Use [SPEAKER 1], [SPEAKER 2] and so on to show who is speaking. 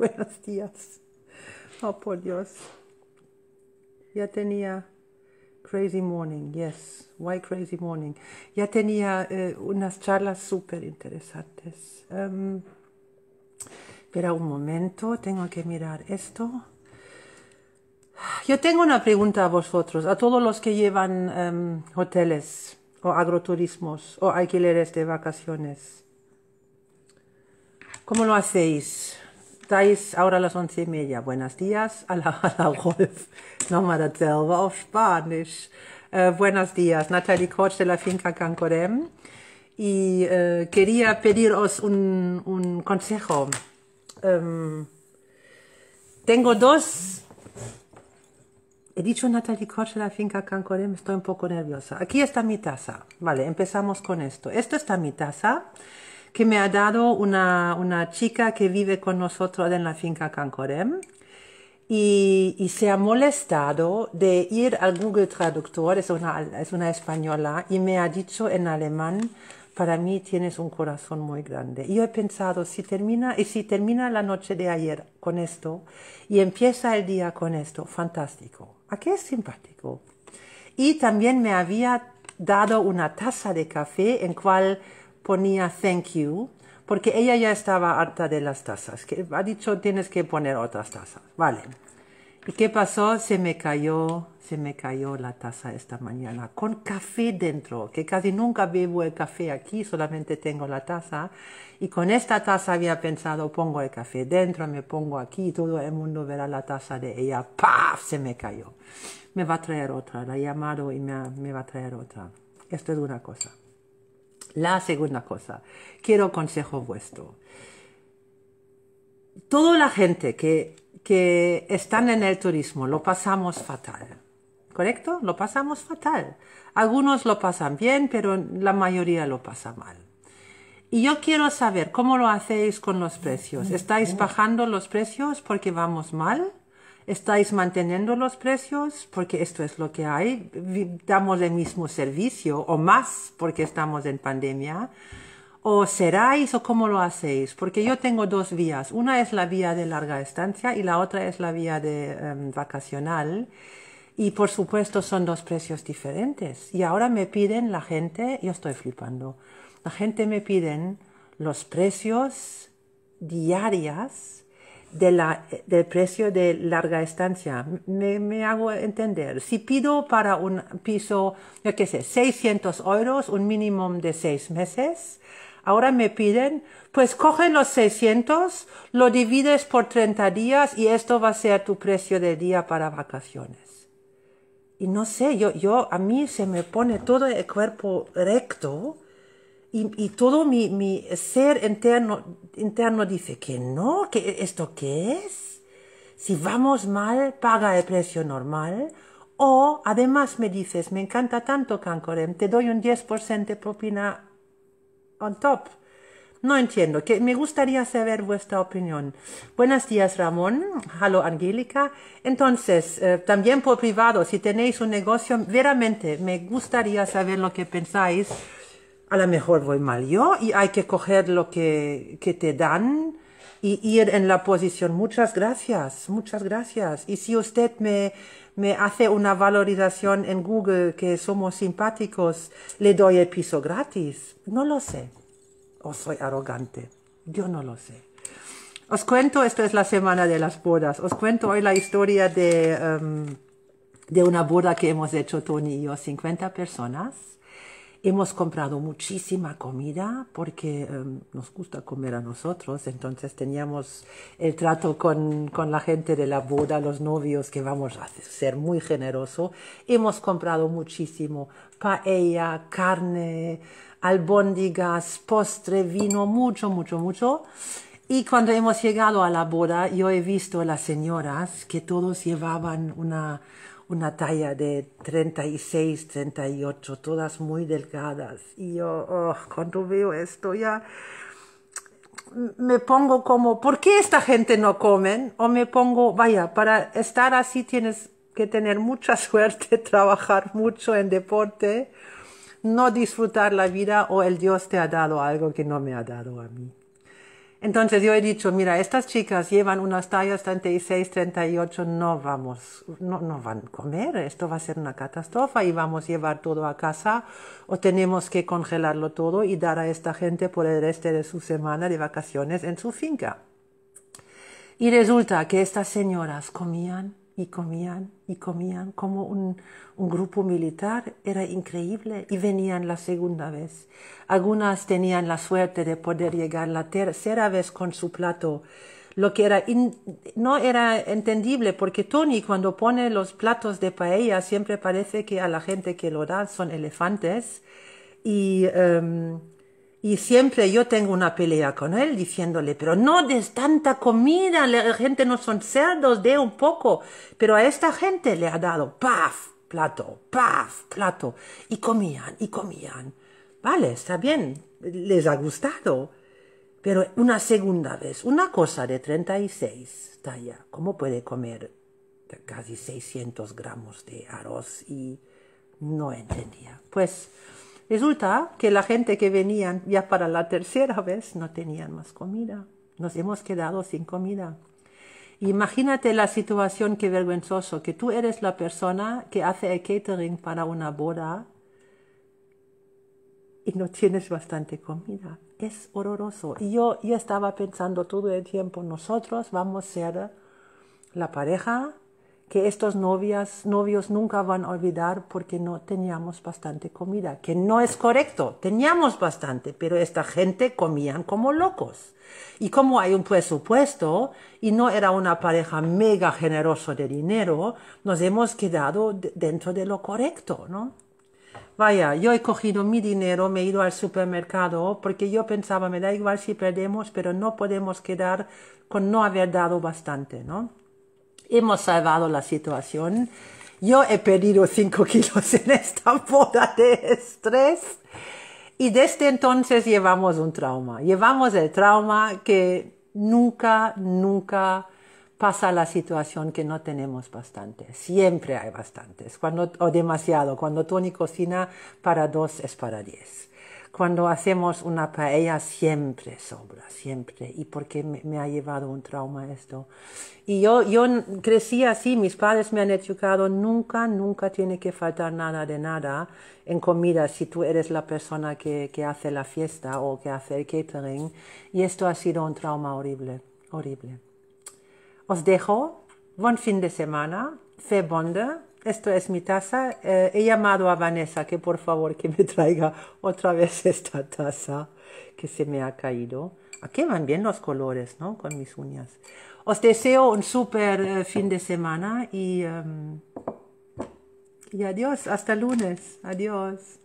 [SPEAKER 1] Buenos días. Oh, por Dios. Ya tenía Crazy Morning, yes. Why Crazy Morning? Ya tenía eh, unas charlas súper interesantes. Pero em, espera un momento, tengo que mirar esto. Yo tengo una pregunta a vosotros, a todos los que llevan em, hoteles o agroturismos o alquileres de vacaciones. ¿Cómo lo hacéis? estáis ahora a las once y media. Buenos días a la, a no oh, eh, buenos días, Natalie Koch de la finca Cancorem. Y eh, quería pediros un, consejo. Em, tengo dos... He dicho Natalie Koch de la finca Cancorem, estoy un poco nerviosa. Aquí está mi taza. Vale, empezamos con esto. Esto está mi taza que me ha dado una, una chica que vive con nosotros en la finca Cancorem. Y, se ha molestado de ir al Google Traductor, es una, es una española, y me ha dicho en alemán, para mí tienes un corazón muy grande. Y yo he pensado, si termina, y si termina la noche de ayer con esto, y empieza el día con esto, fantástico. ¿A qué es simpático? Y también me había dado una taza de café en cual ponía thank you, porque ella ya estaba harta de las tazas. Que ha dicho, tienes que poner otras tazas. Vale. ¿Y qué pasó? Se me cayó, se me cayó la taza esta mañana con café dentro, que casi nunca bebo el café aquí, solamente tengo la taza. Y con esta taza había pensado, pongo el café dentro, me pongo aquí, todo el mundo verá la taza de ella. ¡Paf! Se me cayó. Me va a traer otra, la he llamado y me, me va a traer otra. Esto es una cosa. La segunda cosa, quiero consejo vuestro. Toda la gente que, que están en el turismo lo pasamos fatal, ¿correcto? Lo pasamos fatal. Algunos lo pasan bien, pero la mayoría lo pasa mal. Y yo quiero saber cómo lo hacéis con los precios. ¿Estáis bajando los precios porque vamos mal? estáis manteniendo los precios porque esto es lo que hay, damos el mismo servicio o más porque estamos en pandemia. ¿O seráis o cómo lo hacéis? Porque yo tengo dos vías. Una es la vía de larga estancia y la otra es la vía de em, vacacional. Y por supuesto son dos precios diferentes. Y ahora me piden la gente, yo estoy flipando, la gente me piden los precios diarias de la, del precio de larga estancia. Me, me, hago entender. Si pido para un piso, yo qué sé, 600 euros, un mínimo de seis meses, ahora me piden, pues coge los 600, lo divides por 30 días y esto va a ser tu precio de día para vacaciones. Y no sé, yo, yo, a mí se me pone todo el cuerpo recto y, y todo mi, mi, ser interno, interno dice que no, que esto qué es. Si vamos mal, paga el precio normal. O además me dices, me encanta tanto Cancorem, te doy un 10% de propina on top. No entiendo, que me gustaría saber vuestra opinión. Buenos días, Ramón. Halo, Angélica. Entonces, eh, también por privado, si tenéis un negocio, veramente me gustaría saber lo que pensáis a lo mejor voy mal yo y hay que coger lo que, que te dan y ir en la posición. Muchas gracias, muchas gracias. Y si usted me, me hace una valorización en Google que somos simpáticos, le doy el piso gratis. No lo sé. O soy arrogante. Yo no lo sé. Os cuento, esta es la semana de las bodas. Os cuento hoy la historia de, em, de una boda que hemos hecho Tony y yo, 50 personas. Hemos comprado muchísima comida porque em, nos gusta comer a nosotros, entonces teníamos el trato con, con, la gente de la boda, los novios, que vamos a ser muy generoso. Hemos comprado muchísimo paella, carne, albóndigas, postre, vino, mucho, mucho, mucho. Y cuando hemos llegado a la boda, yo he visto a las señoras que todos llevaban una, una talla de 36, 38, todas muy delgadas. Y yo, oh, cuando veo esto ya me pongo como, ¿por qué esta gente no comen? O me pongo, vaya, para estar así tienes que tener mucha suerte, trabajar mucho en deporte, no disfrutar la vida o el Dios te ha dado algo que no me ha dado a mí. Entonces yo he dicho, mira, estas chicas llevan unas tallas 36, 38, no vamos, no, van a comer, esto va a ser una catástrofe y vamos a llevar todo a casa o tenemos que congelarlo todo y dar a esta gente por el resto de su semana de vacaciones en su finca. Y resulta que estas señoras comían y comían y comían como un, grupo militar. Era increíble y venían la segunda vez. Algunas tenían la suerte de poder llegar la tercera vez con su plato, lo que era no era entendible porque Tony cuando pone los platos de paella siempre parece que a la gente que lo da son elefantes y... Em, y siempre yo tengo una pelea con él diciéndole, pero no des tanta comida, la gente no son cerdos, dé un poco. Pero a esta gente le ha dado paf, plato, paf, plato. Y comían, y comían. Vale, está bien, les ha gustado. Pero una segunda vez, una cosa de 36 talla, ¿cómo puede comer casi 600 gramos de arroz? Y no entendía. Pues Resulta que la gente que venían ya para la tercera vez no tenían más comida. Nos hemos quedado sin comida. Imagínate la situación que vergonzoso, que tú eres la persona que hace el catering para una boda y no tienes bastante comida. Es horroroso. Y yo, yo estaba pensando todo el tiempo, nosotros vamos a ser la pareja que estos novias, novios nunca van a olvidar porque no teníamos bastante comida, que no es correcto, teníamos bastante, pero esta gente comían como locos. Y como hay un presupuesto y no era una pareja mega generosa de dinero, nos hemos quedado dentro de lo correcto, ¿no? Vaya, yo he cogido mi dinero, me he ido al supermercado porque yo pensaba, me da igual si perdemos, pero no podemos quedar con no haber dado bastante, ¿no? hemos salvado la situación. Yo he perdido 5 kilos en esta boda de estrés. Y desde entonces llevamos un trauma. Llevamos el trauma que nunca, nunca pasa la situación que no tenemos bastante. Siempre hay bastantes, cuando, o demasiado. Cuando Tony cocina para dos es para diez cuando hacemos una paella siempre sobra, siempre. Y porque me, me ha llevado un trauma esto. Y yo, yo crecí así, mis padres me han educado, nunca, nunca tiene que faltar nada de nada en comida si tú eres la persona que, que hace la fiesta o que hace el catering. Y esto ha sido un trauma horrible, horrible. Os dejo. Buen fin de semana. Fe bonde esto es mi taza. Eh, he llamado a Vanessa que por favor que me traiga otra vez esta taza que se me ha caído. Aquí van bien los colores, ¿no? Con mis uñas. Os deseo un súper eh, fin de semana y, em, y adiós, hasta lunes. Adiós.